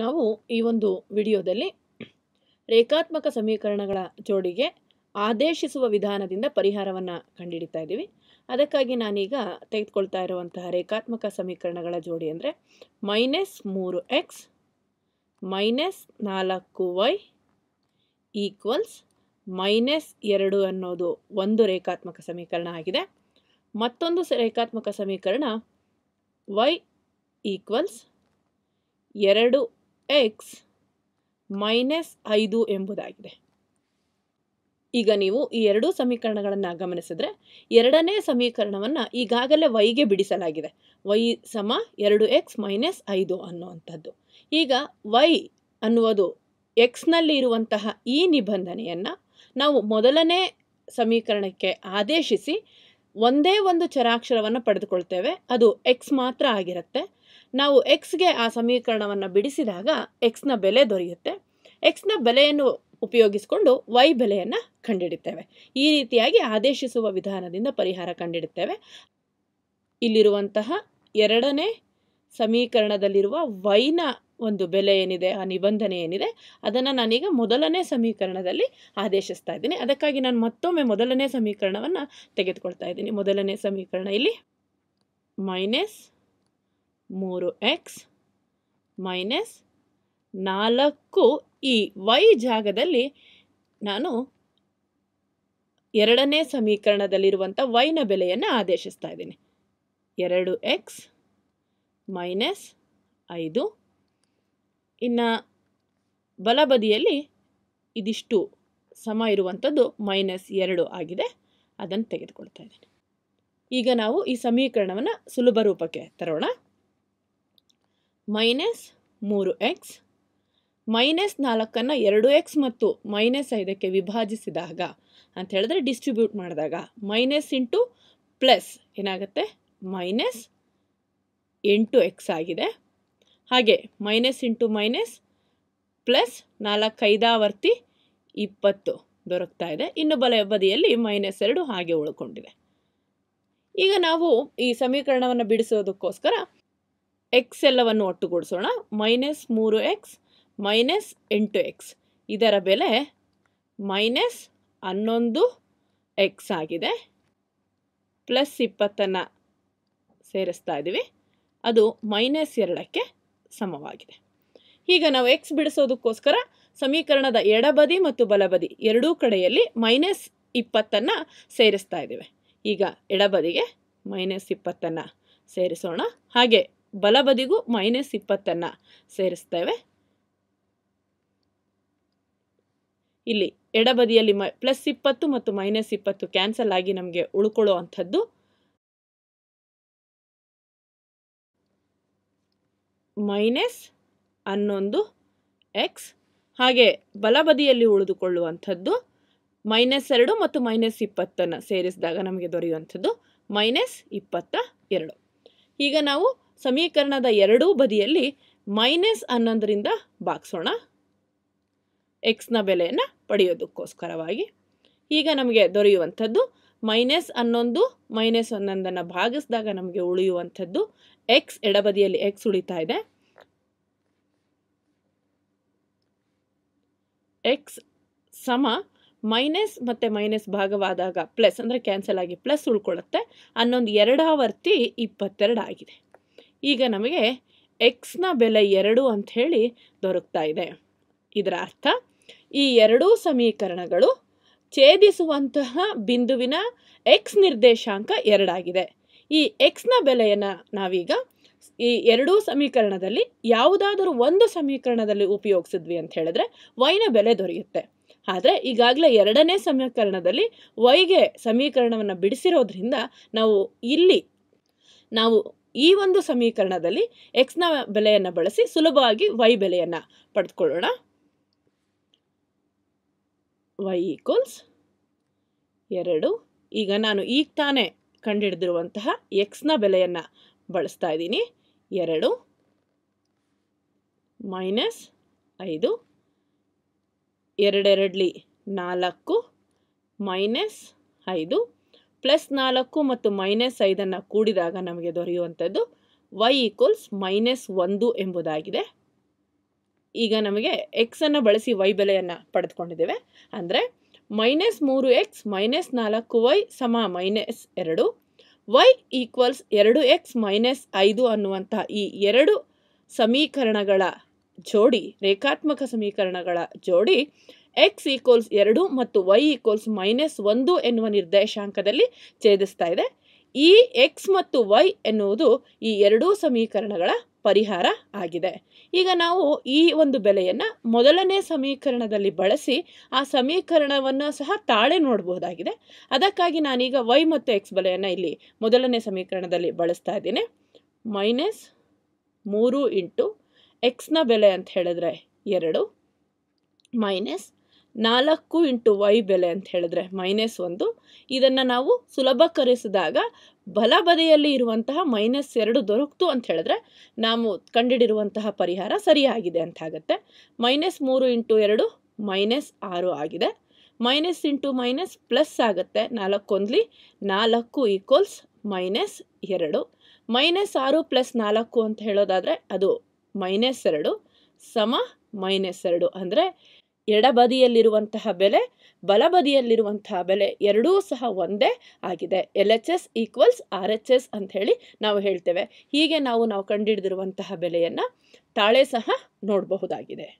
ನಾವು ಈ ಒಂದು ವಿಡಿಯೋದಲ್ಲಿ ರೇಖಾತ್ಮಕ ಸಮೀಕರಣಗಳ ಜೋಡಿಗೆ ಆದೇಶಿಸುವ ವಿಧಾನದಿಂದ ಪರಿಹಾರವನ್ನು ಕಂಡುಹಿಡಿತಾ ಇದ್ದೀವಿ ಅದಕ್ಕಾಗಿ ನಾನೀಗ ತೆಗೆದುಕೊಳ್ತಾ ಇರುವಂತಹ ರೇಖಾತ್ಮಕ ಸಮೀಕರಣಗಳ ಜೋಡಿ ಅಂದರೆ ಮೈನಸ್ ಮೂರು ಎಕ್ಸ್ ಮೈನಸ್ ನಾಲ್ಕು ವೈ ಈಕ್ವಲ್ಸ್ ಮೈನಸ್ ಎರಡು ಅನ್ನೋದು ಒಂದು ರೇಖಾತ್ಮಕ ಸಮೀಕರಣ ಆಗಿದೆ ಮತ್ತೊಂದು ರೇಖಾತ್ಮಕ ಸಮೀಕರಣ ವೈ ಈಕ್ವಲ್ಸ್ ಎರಡು ಎಕ್ಸ್ ಮೈನಸ್ ಐದು ಎಂಬುದಾಗಿದೆ ಈಗ ನೀವು ಈ ಎರಡೂ ಸಮೀಕರಣಗಳನ್ನು ಗಮನಿಸಿದ್ರೆ ಎರಡನೇ ಸಮೀಕರಣವನ್ನು ಈಗಾಗಲೇ ವೈಗೆ ಬಿಡಿಸಲಾಗಿದೆ ವೈ ಸಮ ಎರಡು ಎಕ್ಸ್ ಮೈನಸ್ ಐದು ಅನ್ನುವಂಥದ್ದು ಈಗ ವೈ ಅನ್ನುವುದು ಎಕ್ಸ್ನಲ್ಲಿ ಇರುವಂತಹ ಈ ನಿಬಂಧನೆಯನ್ನು ನಾವು ಮೊದಲನೇ ಸಮೀಕರಣಕ್ಕೆ ಆದೇಶಿಸಿ ಒಂದೇ ಒಂದು ಚರಾಕ್ಷರವನ್ನು ಪಡೆದುಕೊಳ್ತೇವೆ ಅದು ಎಕ್ಸ್ ಮಾತ್ರ ಆಗಿರುತ್ತೆ ನಾವು ಎಕ್ಸ್ಗೆ ಆ ಸಮೀಕರಣವನ್ನು ಬಿಡಿಸಿದಾಗ ಎಕ್ಸ್ನ ಬೆಲೆ ದೊರೆಯುತ್ತೆ ಎಕ್ಸ್ನ ಬೆಲೆಯನ್ನು ಉಪಯೋಗಿಸಿಕೊಂಡು ವೈ ಬೆಲೆಯನ್ನು ಕಂಡಿಡುತ್ತೇವೆ ಈ ರೀತಿಯಾಗಿ ಆದೇಶಿಸುವ ವಿಧಾನದಿಂದ ಪರಿಹಾರ ಕಂಡಿಡುತ್ತೇವೆ ಇಲ್ಲಿರುವಂತಹ ಎರಡನೇ ಸಮೀಕರಣದಲ್ಲಿರುವ ವೈನ ಒಂದು ಬೆಲೆ ಏನಿದೆ ಆ ನಿಬಂಧನೆ ಏನಿದೆ ಅದನ್ನು ನಾನೀಗ ಮೊದಲನೇ ಸಮೀಕರಣದಲ್ಲಿ ಆದೇಶಿಸ್ತಾ ಇದ್ದೀನಿ ಅದಕ್ಕಾಗಿ ನಾನು ಮತ್ತೊಮ್ಮೆ ಮೊದಲನೇ ಸಮೀಕರಣವನ್ನು ತೆಗೆದುಕೊಳ್ತಾ ಇದ್ದೀನಿ ಮೊದಲನೇ ಸಮೀಕರಣ ಇಲ್ಲಿ ಮೈನಸ್ ಮೂರು ಎಕ್ಸ್ ಮೈನಸ್ ನಾಲ್ಕು ಈ ವೈ ಜಾಗದಲ್ಲಿ ನಾನು ಎರಡನೇ ಸಮೀಕರಣದಲ್ಲಿರುವಂಥ ವೈನ ಬೆಲೆಯನ್ನು ಆದೇಶಿಸ್ತಾ ಇದ್ದೀನಿ ಎರಡು ಎಕ್ಸ್ ಮೈನಸ್ ಐದು ಇನ್ನು ಬಲಬದಿಯಲ್ಲಿ ಇದಿಷ್ಟು ಸಮ ಇರುವಂಥದ್ದು ಮೈನಸ್ ಎರಡು ಆಗಿದೆ ಅದನ್ನು ತೆಗೆದುಕೊಳ್ತಾ ಇದ್ದೀನಿ ಈಗ ನಾವು ಈ ಸಮೀಕರಣವನ್ನು ಸುಲಭ ರೂಪಕ್ಕೆ ತರೋಣ ಮೈನಸ್ ಮೂರು ಎಕ್ಸ್ ಮೈನಸ್ ನಾಲ್ಕನ್ನು ಎರಡು ಎಕ್ಸ್ ಮತ್ತು ಮೈನಸ್ ಐದಕ್ಕೆ ವಿಭಾಜಿಸಿದಾಗ ಅಂತ ಹೇಳಿದ್ರೆ ಡಿಸ್ಟ್ರಿಬ್ಯೂಟ್ ಮಾಡಿದಾಗ ಮೈನಸ್ ಇಂಟು ಪ್ಲಸ್ ಏನಾಗುತ್ತೆ ಮೈನಸ್ ಎಂಟು ಎಕ್ಸ್ ಆಗಿದೆ ಹಾಗೆ ಮೈನಸ್ ಇಂಟು ಮೈನಸ್ ಪ್ಲಸ್ ನಾಲ್ಕೈದಾವರ್ತಿ ಇಪ್ಪತ್ತು ದೊರಕ್ತಾ ಇದೆ ಇನ್ನು ಬಲ ಬದಿಯಲ್ಲಿ ಮೈನಸ್ ಎರಡು ಹಾಗೆ ಉಳ್ಕೊಂಡಿದೆ ಈಗ ನಾವು ಈ ಸಮೀಕರಣವನ್ನು ಬಿಡಿಸೋದಕ್ಕೋಸ್ಕರ ಎಕ್ಸ್ ಎಲ್ಲವನ್ನು ಒಟ್ಟುಗೂಡಿಸೋಣ ಮೈನಸ್ ಮೂರು ಎಕ್ಸ್ ಮೈನಸ್ ಎಂಟು ಎಕ್ಸ್ ಇದರ ಬೆಲೆ ಮೈನಸ್ ಹನ್ನೊಂದು ಎಕ್ಸ್ ಆಗಿದೆ ಪ್ಲಸ್ ಇಪ್ಪತ್ತನ್ನು ಸೇರಿಸ್ತಾ ಇದ್ದೀವಿ ಅದು ಮೈನಸ್ ಎರಡಕ್ಕೆ ಸಮವಾಗಿದೆ ಈಗ ನಾವು ಎಕ್ಸ್ ಬಿಡಿಸೋದಕ್ಕೋಸ್ಕರ ಸಮೀಕರಣದ ಎಡಬದಿ ಮತ್ತು ಬಲಬದಿ ಎರಡೂ ಕಡೆಯಲ್ಲಿ ಮೈನಸ್ ಇಪ್ಪತ್ತನ್ನು ಸೇರಿಸ್ತಾ ಇದ್ದೇವೆ ಈಗ ಎಡಬದಿಗೆ ಮೈನಸ್ ಇಪ್ಪತ್ತನ್ನು ಸೇರಿಸೋಣ ಹಾಗೆ ಬಲಬದಿಗೂ ಮೈನಸ್ ಇಪ್ಪತ್ತನ್ನು ಸೇರಿಸ್ತೇವೆ ಇಲ್ಲಿ ಎಡಬದಿಯಲ್ಲಿ ಮ ಪ್ಲಸ್ ಇಪ್ಪತ್ತು ಮತ್ತು ಮೈನಸ್ ಇಪ್ಪತ್ತು ಕ್ಯಾನ್ಸಲ್ ಆಗಿ ನಮಗೆ ಉಳ್ಕೊಳ್ಳುವಂಥದ್ದು ಮೈನಸ್ ಹನ್ನೊಂದು ಎಕ್ಸ್ ಹಾಗೆ ಬಲಬದಿಯಲ್ಲಿ ಉಳಿದುಕೊಳ್ಳುವಂಥದ್ದು ಮೈನಸ್ ಎರಡು ಮತ್ತು ಮೈನಸ್ ಇಪ್ಪತ್ತನ್ನು ಸೇರಿಸಿದಾಗ ನಮಗೆ ದೊರೆಯುವಂಥದ್ದು ಮೈನಸ್ ಇಪ್ಪತ್ತ ಎರಡು ಈಗ ನಾವು ಸಮೀಕರಣದ ಎರಡೂ ಬದಿಯಲ್ಲಿ ಮೈನಸ್ ಹನ್ನೊಂದರಿಂದ ಭಾಗಿಸೋಣ ಎಕ್ಸ್ನ ಬೆಲೆಯನ್ನು ಪಡೆಯೋದಕ್ಕೋಸ್ಕರವಾಗಿ ಈಗ ನಮಗೆ ದೊರೆಯುವಂಥದ್ದು ಮೈನಸ್ ಹನ್ನೊಂದು ಮೈನಸ್ ಹನ್ನೊಂದನ್ನು ಭಾಗಿಸಿದಾಗ ನಮಗೆ ಉಳಿಯುವಂಥದ್ದು ಎಕ್ಸ್ ಎಡಬದಿಯಲ್ಲಿ ಎಕ್ಸ್ ಉಳಿತಾ ಇದೆ ಎಕ್ಸ್ ಸಮ ಮೈನಸ್ ಮತ್ತು ಮೈನಸ್ ಭಾಗವಾದಾಗ ಪ್ಲಸ್ ಅಂದರೆ ಕ್ಯಾನ್ಸಲ್ ಆಗಿ ಪ್ಲಸ್ ಉಳ್ಕೊಳ್ಳುತ್ತೆ ಹನ್ನೊಂದು ಎರಡಾವರ್ತಿ ಇಪ್ಪತ್ತೆರಡು ಆಗಿದೆ ಈಗ ನಮಗೆ ಎಕ್ಸ್ನ ಬೆಲೆ ಎರಡು ಹೇಳಿ ದೊರಕ್ತಾ ಇದೆ ಇದರ ಅರ್ಥ ಈ ಎರಡೂ ಸಮೀಕರಣಗಳು ಛೇದಿಸುವಂತಹ ಬಿಂದುವಿನ ಎಕ್ಸ್ ನಿರ್ದೇಶಾಂಕ ಎರಡಾಗಿದೆ ಈ ಎಕ್ಸ್ನ ಬೆಲೆಯನ್ನು ನಾವೀಗ ಈ ಎರಡೂ ಸಮೀಕರಣದಲ್ಲಿ ಯಾವುದಾದರೂ ಒಂದು ಸಮೀಕರಣದಲ್ಲಿ ಉಪಯೋಗಿಸಿದ್ವಿ ಅಂತ ಹೇಳಿದ್ರೆ ವೈನ ಬೆಲೆ ದೊರೆಯುತ್ತೆ ಆದರೆ ಈಗಾಗಲೇ ಎರಡನೇ ಸಮೀಕರಣದಲ್ಲಿ ವೈಗೆ ಸಮೀಕರಣವನ್ನು ಬಿಡಿಸಿರೋದ್ರಿಂದ ನಾವು ಇಲ್ಲಿ ನಾವು ಈ ಒಂದು ಸಮೀಕರಣದಲ್ಲಿ ಎಕ್ಸ್ನ ಬೆಲೆಯನ್ನು ಬಳಸಿ ಸುಲಭವಾಗಿ ವೈ ಬೆಲೆಯನ್ನು ಪಡೆದುಕೊಳ್ಳೋಣ ವೈ ಈಕ್ವಲ್ಸ್ ಎರಡು ಈಗ ನಾನು ಈಗ ತಾನೇ ಕಂಡುಹಿಡಿದಿರುವಂತಹ ಎಕ್ಸ್ನ ಬೆಲೆಯನ್ನು ಬಳಸ್ತಾ ಇದ್ದೀನಿ ಎರಡು ಮೈನಸ್ ಐದು ಎರಡೆರಡ್ಲಿ ನಾಲ್ಕು ಮೈನಸ್ ಐದು ಪ್ಲಸ್ ನಾಲ್ಕು ಮತ್ತು ಮೈನಸ್ ಐದನ್ನು ಕೂಡಿದಾಗ ನಮಗೆ ದೊರೆಯುವಂಥದ್ದು ವೈ ಈಕ್ವಲ್ಸ್ ಮೈನಸ್ ಒಂದು ಎಂಬುದಾಗಿದೆ ಈಗ ನಮಗೆ ಎಕ್ಸನ್ನು ಬಳಸಿ ವೈ ಬೆಲೆಯನ್ನು ಪಡೆದುಕೊಂಡಿದ್ದೇವೆ ಅಂದರೆ ಮೈನಸ್ ಮೂರು ಎಕ್ಸ್ ಮೈನಸ್ ನಾಲ್ಕು ವೈ ಸಮ ಮೈನಸ್ ಎರಡು ವೈ ಈಕ್ವಲ್ಸ್ ಎರಡು ಎಕ್ಸ್ ಮೈನಸ್ ಐದು ಅನ್ನುವಂಥ ಈ ಎರಡು ಸಮೀಕರಣಗಳ ಜೋಡಿ ರೇಖಾತ್ಮಕ ಸಮೀಕರಣಗಳ ಜೋಡಿ ಎಕ್ಸ್ ಈಕ್ವಲ್ಸ್ ಎರಡು ಮತ್ತು ವೈ ಈಕ್ವಲ್ಸ್ ಮೈನಸ್ ಒಂದು ಎನ್ನುವ ನಿರ್ದೇಶಾಂಕದಲ್ಲಿ ಛೇದಿಸ್ತಾ ಇದೆ ಈ ಎಕ್ಸ್ ಮತ್ತು ವೈ ಎನ್ನುವುದು ಈ ಎರಡೂ ಸಮೀಕರಣಗಳ ಪರಿಹಾರ ಆಗಿದೆ ಈಗ ನಾವು ಈ ಒಂದು ಬೆಲೆಯನ್ನು ಮೊದಲನೇ ಸಮೀಕರಣದಲ್ಲಿ ಬಳಸಿ ಆ ಸಮೀಕರಣವನ್ನು ಸಹ ತಾಳೆ ನೋಡಬಹುದಾಗಿದೆ ಅದಕ್ಕಾಗಿ ನಾನೀಗ ವೈ ಮತ್ತು ಎಕ್ಸ್ ಬೆಲೆಯನ್ನು ಇಲ್ಲಿ ಮೊದಲನೇ ಸಮೀಕರಣದಲ್ಲಿ ಬಳಸ್ತಾ ಇದ್ದೀನಿ ಮೈನಸ್ ಮೂರು ಇಂಟು ಎಕ್ಸ್ನ ಬೆಲೆ ಅಂತ ಹೇಳಿದ್ರೆ ಎರಡು ಮೈನಸ್ ನಾಲ್ಕು ಇಂಟು ವೈ ಬೆಲೆ ಅಂತ ಹೇಳಿದ್ರೆ ಮೈನಸ್ ಒಂದು ಇದನ್ನು ನಾವು ಸುಲಭಕರಿಸಿದಾಗ ಬಲ ಬದಿಯಲ್ಲಿ ಇರುವಂತಹ ಮೈನಸ್ ಎರಡು ದೊರಕ್ತು ಅಂತ ಹೇಳಿದ್ರೆ ನಾವು ಕಂಡಿಡಿರುವಂತಹ ಪರಿಹಾರ ಸರಿಯಾಗಿದೆ ಅಂತಾಗುತ್ತೆ ಮೈನಸ್ ಮೂರು ಇಂಟು ಎರಡು ಮೈನಸ್ ಆರು ಆಗಿದೆ ಮೈನಸ್ ಇಂಟು ಮೈನಸ್ ಪ್ಲಸ್ ಆಗುತ್ತೆ ನಾಲ್ಕೊಂದ್ಲಿ ನಾಲ್ಕು ಈಕ್ವಲ್ಸ್ ಮೈನಸ್ ಎರಡು ಮೈನಸ್ ಆರು ಪ್ಲಸ್ ನಾಲ್ಕು ಅಂತ ಹೇಳೋದಾದರೆ ಅದು ಮೈನಸ್ ಎರಡು ಸಮ ಮೈನಸ್ ಎರಡು ಅಂದರೆ ಎಡಬದಿಯಲ್ಲಿರುವಂತಹ ಬೆಲೆ ಬಲಬದಿಯಲ್ಲಿರುವಂತಹ ಬೆಲೆ ಎರಡೂ ಸಹ ಒಂದೇ ಆಗಿದೆ L H S equals R H S ಅಂಥೇಳಿ ನಾವು ಹೇಳ್ತೇವೆ ಹೀಗೆ ನಾವು ನಾವು ಕಂಡುಹಿಡಿದಿರುವಂತಹ ಬೆಲೆಯನ್ನು ತಾಳೆ ಸಹ ನೋಡಬಹುದಾಗಿದೆ